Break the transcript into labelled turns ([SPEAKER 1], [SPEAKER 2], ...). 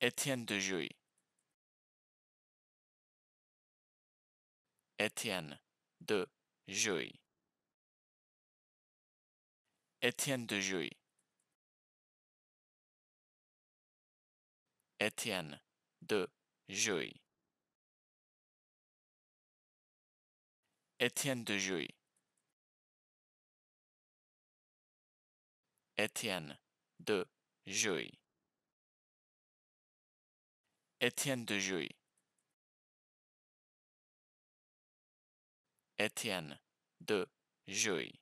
[SPEAKER 1] Étienne de Jouy. Étienne de Jouy. Étienne de Jouy. Étienne de Jouy. Étienne de Jouy. Étienne de Jouy. Étienne de Jouy. Étienne de Jouy.